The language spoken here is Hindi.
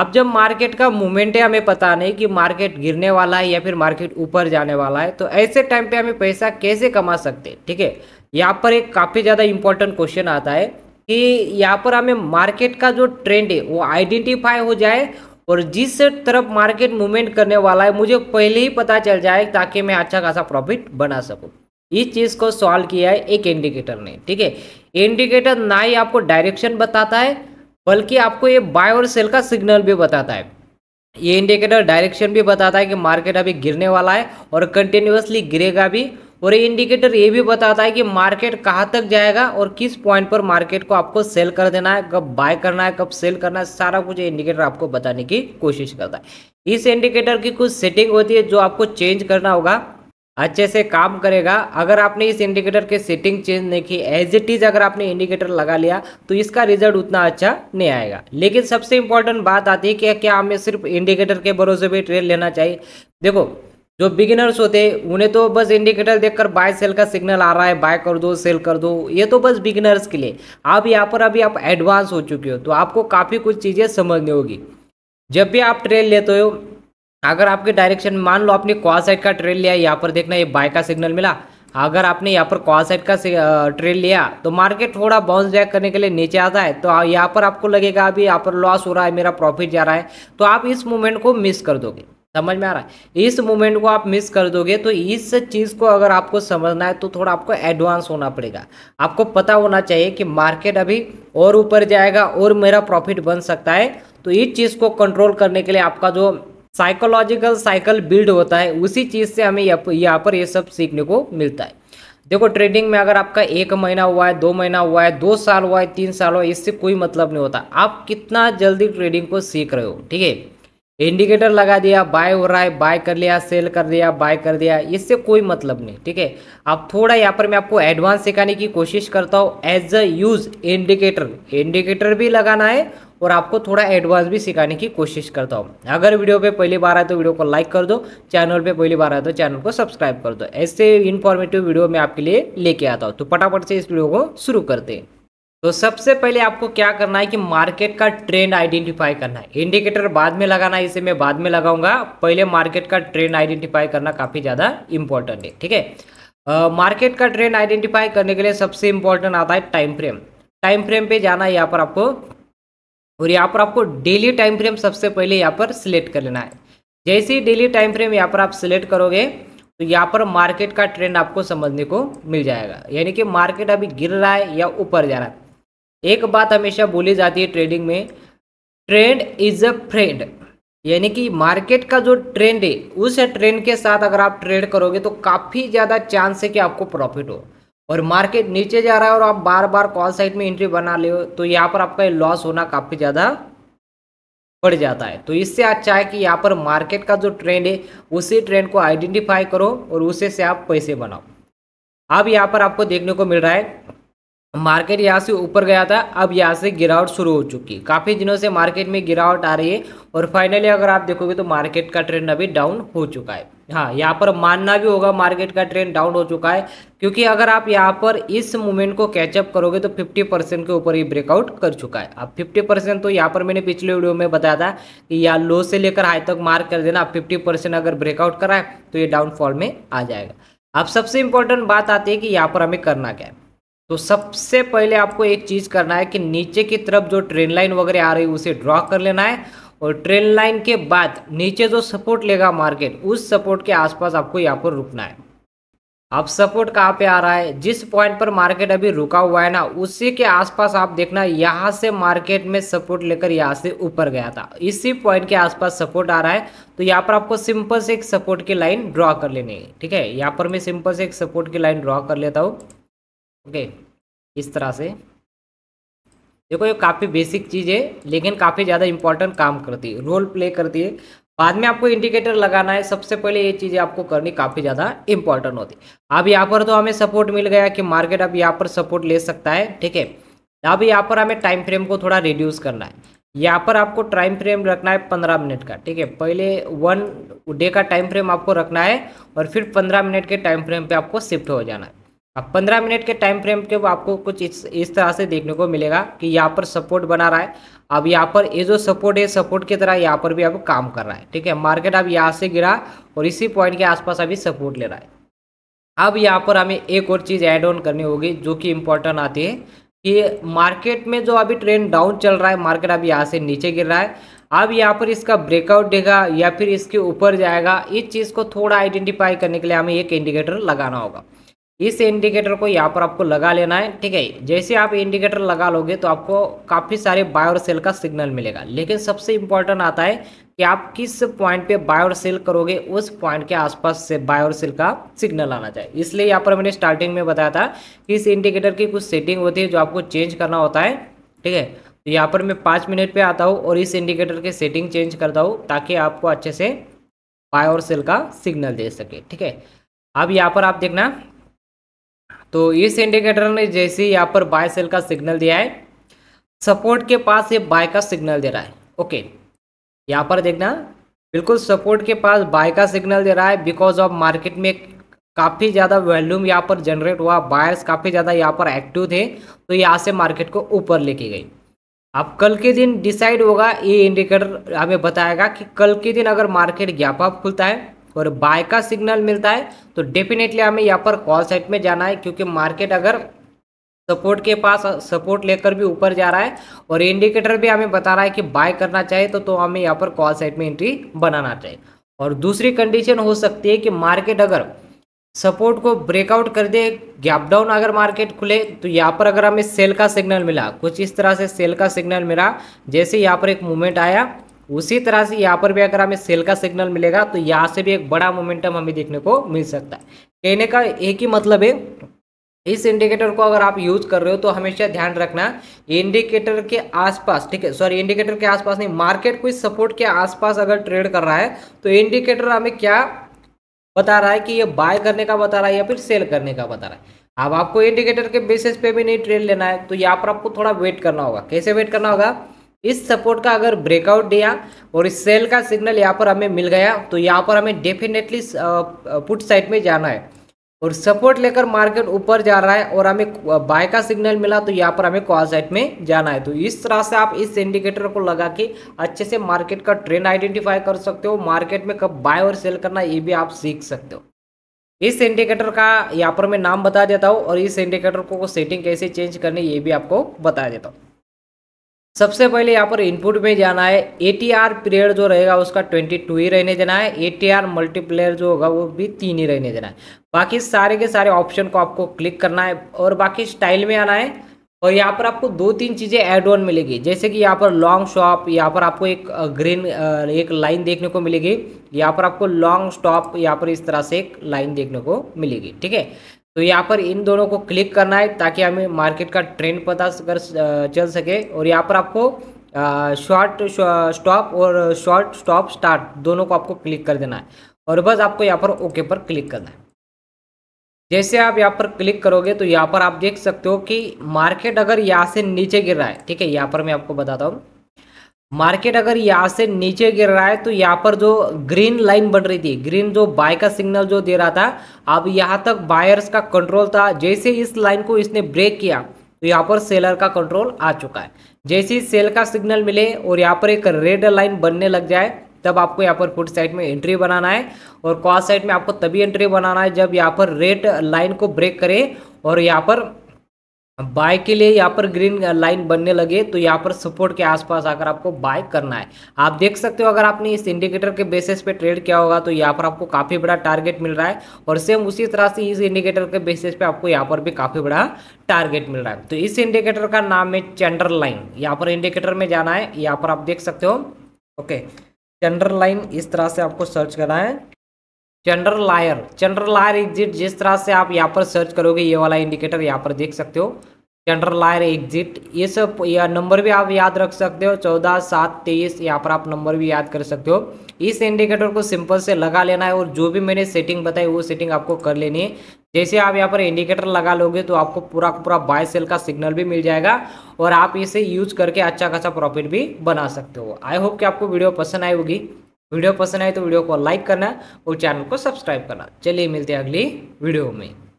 अब जब मार्केट का मूवमेंट है हमें पता नहीं कि मार्केट गिरने वाला है या फिर मार्केट ऊपर जाने वाला है तो ऐसे टाइम पे हमें पैसा कैसे कमा सकते हैं ठीक है यहाँ पर एक काफ़ी ज़्यादा इंपॉर्टेंट क्वेश्चन आता है कि यहाँ पर हमें मार्केट का जो ट्रेंड है वो आइडेंटिफाई हो जाए और जिस तरफ मार्केट मूवमेंट करने वाला है मुझे पहले ही पता चल जाए ताकि मैं अच्छा खासा प्रॉफिट बना सकूँ इस चीज़ को सॉल्व किया है एक इंडिकेटर ने ठीक है इंडिकेटर ना ही आपको डायरेक्शन बताता है बल्कि आपको ये बाय और सेल का सिग्नल भी बताता है ये इंडिकेटर डायरेक्शन भी बताता है कि मार्केट अभी गिरने वाला है और कंटिन्यूसली गिरेगा भी और ये इंडिकेटर ये भी बताता है कि मार्केट कहाँ तक जाएगा और किस पॉइंट पर मार्केट को आपको सेल कर देना है कब बाय करना है कब सेल करना है सारा कुछ इंडिकेटर आपको बताने की कोशिश करता है इस इंडिकेटर की कुछ सेटिंग होती है जो आपको चेंज करना होगा अच्छे से काम करेगा अगर आपने इस इंडिकेटर के सेटिंग चेंज नहीं की एज इट इज़ अगर आपने इंडिकेटर लगा लिया तो इसका रिजल्ट उतना अच्छा नहीं आएगा लेकिन सबसे इंपॉर्टेंट बात आती है कि क्या हमें सिर्फ इंडिकेटर के भरोसे भी ट्रेड लेना चाहिए देखो जो बिगिनर्स होते हैं उन्हें तो बस इंडिकेटर देखकर बाय सेल का सिग्नल आ रहा है बाय कर दो सेल कर दो ये तो बस बिगिनर्स के लिए आप यहाँ पर अभी आप एडवांस हो चुके हो तो आपको काफ़ी कुछ चीज़ें समझनी होगी जब भी आप ट्रेड लेते हो अगर आपके डायरेक्शन मान लो आपने क्वा साइड का ट्रेल लिया यहाँ पर देखना ये बाय का सिग्नल मिला अगर आपने यहाँ पर क्वा साइड का ट्रेल लिया तो मार्केट थोड़ा बाउंस बैक करने के लिए नीचे आता है तो यहाँ पर आपको लगेगा अभी यहाँ पर लॉस हो रहा है मेरा प्रॉफिट जा रहा है तो आप इस मूवमेंट को मिस कर दोगे समझ में आ रहा है इस मूवमेंट को आप मिस कर दोगे तो इस चीज़ को अगर आपको समझना है तो थोड़ा आपको एडवांस होना पड़ेगा आपको पता होना चाहिए कि मार्केट अभी और ऊपर जाएगा और मेरा प्रॉफिट बन सकता है तो इस चीज़ को कंट्रोल करने के लिए आपका जो साइकोलॉजिकल साइकिल बिल्ड होता है उसी चीज़ से हमें यहाँ पर ये सब सीखने को मिलता है देखो ट्रेडिंग में अगर आपका एक महीना हुआ है दो महीना हुआ है दो साल हुआ है तीन साल हुआ है इससे कोई मतलब नहीं होता आप कितना जल्दी ट्रेडिंग को सीख रहे हो ठीक है इंडिकेटर लगा दिया बाय हो रहा है बाय कर लिया सेल कर दिया बाय कर दिया इससे कोई मतलब नहीं ठीक है आप थोड़ा यहाँ पर मैं आपको एडवांस सिखाने की कोशिश करता हूँ as a use indicator indicator भी लगाना है और आपको थोड़ा एडवांस भी सिखाने की कोशिश करता हूँ अगर वीडियो पे पहली बार आए तो वीडियो को लाइक कर दो चैनल पे पहली बार आए तो चैनल को सब्सक्राइब कर दो ऐसे इन्फॉर्मेटिव वीडियो मैं आपके लिए लेके आता हूँ तो फटाफट से इस वीडियो को शुरू करते हैं तो सबसे पहले आपको क्या करना है कि मार्केट का ट्रेंड आइडेंटिफाई करना है इंडिकेटर बाद में लगाना है इसे मैं बाद में लगाऊंगा पहले मार्केट का ट्रेंड आइडेंटिफाई करना काफ़ी ज़्यादा इंपॉर्टेंट है ठीक है मार्केट का ट्रेंड आइडेंटिफाई करने के लिए सबसे इंपॉर्टेंट आता है टाइम फ्रेम टाइम फ्रेम पे जाना है यहाँ पर आपको और यहाँ पर आपको डेली टाइम फ्रेम सबसे पहले यहाँ पर सिलेक्ट कर लेना है जैसे ही डेली टाइम फ्रेम यहाँ पर आप सिलेक्ट करोगे तो यहाँ पर मार्केट का ट्रेंड आपको समझने को मिल जाएगा यानी कि मार्केट अभी गिर रहा है या ऊपर जा रहा है एक बात हमेशा बोली जाती है ट्रेडिंग में ट्रेंड इज अ फ्रेंड यानी कि मार्केट का जो ट्रेंड है उस ट्रेंड के साथ अगर आप ट्रेड करोगे तो काफ़ी ज़्यादा चांस है कि आपको प्रॉफिट हो और मार्केट नीचे जा रहा है और आप बार बार कॉल साइड में एंट्री बना ले तो यहाँ पर आपका लॉस होना काफ़ी ज़्यादा बढ़ जाता है तो इससे अच्छा है कि यहाँ पर मार्केट का जो ट्रेंड है उसी ट्रेंड को आइडेंटिफाई करो और उसे से आप पैसे बनाओ अब यहाँ पर आपको देखने को मिल रहा है मार्केट यहाँ से ऊपर गया था अब यहाँ से गिरावट शुरू हो चुकी है काफ़ी दिनों से मार्केट में गिरावट आ रही है और फाइनली अगर आप देखोगे तो मार्केट का ट्रेंड अभी डाउन हो चुका है हाँ यहाँ पर मानना भी होगा मार्केट का ट्रेंड डाउन हो चुका है क्योंकि अगर आप यहाँ पर इस मूवमेंट को कैचअप करोगे तो 50 परसेंट के ऊपर ही ब्रेकआउट कर चुका है अब 50 परसेंट तो यहाँ पर मैंने पिछले वीडियो में बताया था कि या लो से लेकर हाई तक मार्क कर देना फिफ्टी परसेंट अगर ब्रेकआउट कराए तो ये डाउनफॉल में आ जाएगा अब सबसे इंपॉर्टेंट बात आती है कि यहाँ पर हमें करना क्या है तो सबसे पहले आपको एक चीज़ करना है कि नीचे की तरफ जो ट्रेन लाइन वगैरह आ रही है उसे ड्रॉ कर लेना है और ट्रेन लाइन के बाद नीचे जो सपोर्ट लेगा मार्केट उस सपोर्ट के आसपास आपको यहाँ पर रुकना है अब सपोर्ट कहाँ पे आ रहा है जिस पॉइंट पर मार्केट अभी रुका हुआ है ना उसी के आसपास आप देखना यहाँ से मार्केट में सपोर्ट लेकर यहाँ से ऊपर गया था इसी पॉइंट के आसपास सपोर्ट आ रहा है तो यहाँ पर आपको सिंपल से एक सपोर्ट की लाइन ड्रॉ कर लेनी है ठीक है यहाँ पर मैं सिंपल से एक सपोर्ट की लाइन ड्रॉ कर लेता हूँ ओके इस तरह से देखो ये काफ़ी बेसिक चीज़ है लेकिन काफ़ी ज़्यादा इंपॉर्टेंट काम करती है रोल प्ले करती है बाद में आपको इंडिकेटर लगाना है सबसे पहले ये चीज़ें आपको करनी काफ़ी ज़्यादा इंपॉर्टेंट होती है अब यहाँ पर तो हमें सपोर्ट मिल गया कि मार्केट अब यहाँ पर सपोर्ट ले सकता है ठीक है अब यहाँ पर हमें टाइम फ्रेम को थोड़ा रिड्यूस करना है यहाँ पर आपको टाइम फ्रेम रखना है पंद्रह मिनट का ठीक है पहले वन डे का टाइम फ्रेम आपको रखना है और फिर पंद्रह मिनट के टाइम फ्रेम पर आपको शिफ्ट हो जाना है अब पंद्रह मिनट के टाइम फ्रेम के आपको कुछ इस इस तरह से देखने को मिलेगा कि यहाँ पर सपोर्ट बना रहा है अब यहाँ पर ये जो सपोर्ट है सपोर्ट की तरह यहाँ पर भी अब काम कर रहा है ठीक है मार्केट अब यहाँ से गिरा और इसी पॉइंट के आसपास अभी सपोर्ट ले रहा है अब यहाँ पर हमें एक और चीज़ ऐड ऑन करनी होगी जो कि इम्पोर्टेंट आती है कि मार्केट में जो अभी ट्रेंड डाउन चल रहा है मार्केट अब यहाँ से नीचे गिर रहा है अब यहाँ पर इसका ब्रेकआउट देगा या फिर इसके ऊपर जाएगा इस चीज़ को थोड़ा आइडेंटिफाई करने के लिए हमें एक इंडिकेटर लगाना होगा इस इंडिकेटर को यहाँ पर आपको लगा लेना है ठीक है जैसे आप इंडिकेटर लगा लोगे तो आपको काफ़ी सारे बाय और सेल का सिग्नल मिलेगा लेकिन सबसे इम्पोर्टेंट आता है कि आप किस पॉइंट पे बाय और सेल करोगे उस पॉइंट के आसपास से बाय और सेल का सिग्नल आना चाहिए इसलिए यहाँ पर मैंने स्टार्टिंग में बताया था कि इस इंडिकेटर की कुछ सेटिंग होती है जो आपको चेंज करना होता है ठीक है तो यहाँ पर मैं पाँच मिनट पर आता हूँ और इस इंडिकेटर की सेटिंग चेंज करता हूँ ताकि आपको अच्छे से बाय और सेल का सिग्नल दे सके ठीक है अब यहाँ पर आप देखना तो इस इंडिकेटर ने जैसे यहाँ पर बाय सेल का सिग्नल दिया है सपोर्ट के पास ये बाय का सिग्नल दे रहा है ओके यहाँ पर देखना बिल्कुल सपोर्ट के पास बाय का सिग्नल दे रहा है बिकॉज ऑफ मार्केट में काफ़ी ज़्यादा वॉल्यूम यहाँ पर जनरेट हुआ बायर्स काफ़ी ज़्यादा यहाँ पर एक्टिव थे तो यहाँ से मार्केट को ऊपर लेके गई अब कल के दिन डिसाइड होगा ये इंडिकेटर हमें बताएगा कि कल के दिन अगर मार्केट गैप अप खुलता है और बाय का सिग्नल मिलता है तो डेफिनेटली हमें यहाँ पर कॉल साइड में जाना है क्योंकि मार्केट अगर सपोर्ट के पास सपोर्ट लेकर भी ऊपर जा रहा है और इंडिकेटर भी हमें बता रहा है कि बाय करना चाहिए तो तो हमें यहाँ पर कॉल साइड में एंट्री बनाना चाहिए और दूसरी कंडीशन हो सकती है कि मार्केट अगर सपोर्ट को ब्रेकआउट कर दे गैप डाउन अगर मार्केट खुले तो यहाँ पर अगर हमें सेल का सिग्नल मिला कुछ इस तरह से सेल का सिग्नल मिला जैसे यहाँ पर एक मूवमेंट आया उसी तरह से यहाँ पर भी अगर हमें सेल का सिग्नल मिलेगा तो यहाँ से भी एक बड़ा मोमेंटम हमें देखने को मिल सकता है कहने का एक ही मतलब है इस इंडिकेटर को अगर आप यूज कर रहे हो तो हमेशा ध्यान रखना इंडिकेटर के आसपास ठीक है सॉरी इंडिकेटर के आसपास नहीं मार्केट कोई सपोर्ट के आसपास अगर ट्रेड कर रहा है तो इंडिकेटर हमें क्या बता रहा है कि ये बाय करने का बता रहा है या फिर सेल करने का बता रहा है अब आपको इंडिकेटर के बेसिस पे भी नहीं ट्रेड लेना है तो यहाँ पर आपको थोड़ा वेट करना होगा कैसे वेट करना होगा इस सपोर्ट का अगर ब्रेकआउट दिया और इस सेल का सिग्नल यहाँ पर हमें मिल गया तो यहाँ पर हमें डेफिनेटली पुट साइड में जाना है और सपोर्ट लेकर मार्केट ऊपर जा रहा है और हमें बाय का सिग्नल मिला तो यहाँ पर हमें कॉल साइड में जाना है तो इस तरह से आप इस इंडिकेटर को लगा के अच्छे से मार्केट का ट्रेंड आइडेंटिफाई कर सकते हो मार्केट में कब बाय और सेल करना ये भी आप सीख सकते हो इस इंडिकेटर का यहाँ पर मैं नाम बता देता हूँ और इस इंडिकेटर को सेटिंग कैसे चेंज करनी ये भी आपको बता देता हूँ सबसे पहले यहाँ पर इनपुट में जाना है ए टी आर पीरियड जो रहेगा उसका ट्वेंटी टू ही रहने देना है ए टी आर मल्टीप्लेयर जो होगा वो भी तीन ही रहने देना है बाकी सारे के सारे ऑप्शन को आपको क्लिक करना है और बाकी स्टाइल में आना है और यहाँ पर आपको दो तीन चीज़ें एड ऑन मिलेगी जैसे कि यहाँ पर लॉन्ग शॉप यहाँ पर आपको एक ग्रीन एक लाइन देखने को मिलेगी यहाँ पर आपको लॉन्ग स्टॉप यहाँ पर इस तरह से एक लाइन देखने को मिलेगी ठीक है तो यहाँ पर इन दोनों को क्लिक करना है ताकि हमें मार्केट का ट्रेंड पता कर चल सके और यहाँ पर आपको शॉर्ट स्टॉप और शॉर्ट स्टॉप स्टार्ट दोनों को आपको क्लिक कर देना है और बस आपको यहाँ पर ओके पर क्लिक करना है जैसे आप यहाँ पर क्लिक करोगे तो यहाँ पर आप देख सकते हो कि मार्केट अगर यहाँ से नीचे गिर रहा है ठीक है यहाँ पर मैं आपको बताता हूँ मार्केट अगर यहाँ से नीचे गिर रहा है तो यहाँ पर जो ग्रीन लाइन बन रही थी ग्रीन जो बाय का सिग्नल जो दे रहा था अब यहाँ तक बायर्स का कंट्रोल था जैसे इस लाइन को इसने ब्रेक किया तो यहाँ पर सेलर का कंट्रोल आ चुका है जैसे ही सेल का सिग्नल मिले और यहाँ पर एक रेड लाइन बनने लग जाए तब आपको यहाँ पर फुट साइड में एंट्री बनाना है और कॉस साइड में आपको तभी एंट्री बनाना है जब यहाँ पर रेड लाइन को ब्रेक करे और यहाँ पर बाय के लिए यहाँ पर ग्रीन लाइन बनने लगे तो यहाँ पर सपोर्ट के आसपास आकर आपको बाय करना है आप देख सकते हो अगर आपने इस इंडिकेटर के बेसिस पे ट्रेड किया होगा तो यहाँ पर आपको काफ़ी बड़ा टारगेट मिल रहा है और सेम उसी तरह से इस इंडिकेटर के बेसिस पे आपको यहाँ पर भी काफ़ी बड़ा टारगेट मिल रहा है तो इस इंडिकेटर का नाम है चंडर लाइन यहाँ पर इंडिकेटर में जाना है यहाँ पर आप देख सकते हो ओके चंडर लाइन इस तरह से आपको सर्च करना है chandelier chandelier exit जिस तरह से आप यहाँ पर सर्च करोगे ये वाला इंडिकेटर यहाँ पर देख सकते हो चंडर लायर एग्जिट ये सब या नंबर भी आप याद रख सकते हो चौदह सात तेईस यहाँ पर आप नंबर भी याद कर सकते हो इस इंडिकेटर को सिंपल से लगा लेना है और जो भी मैंने सेटिंग बताई वो सेटिंग आपको कर लेनी है जैसे आप यहाँ पर इंडिकेटर लगा लोगे तो आपको पूरा पूरा बाय सेल का सिग्नल भी मिल जाएगा और आप इसे यूज करके अच्छा खासा प्रॉफिट भी बना सकते हो आई होप कि आपको वीडियो पसंद आई होगी वीडियो पसंद आए तो वीडियो को लाइक करना और चैनल को सब्सक्राइब करना चलिए मिलते हैं अगली वीडियो में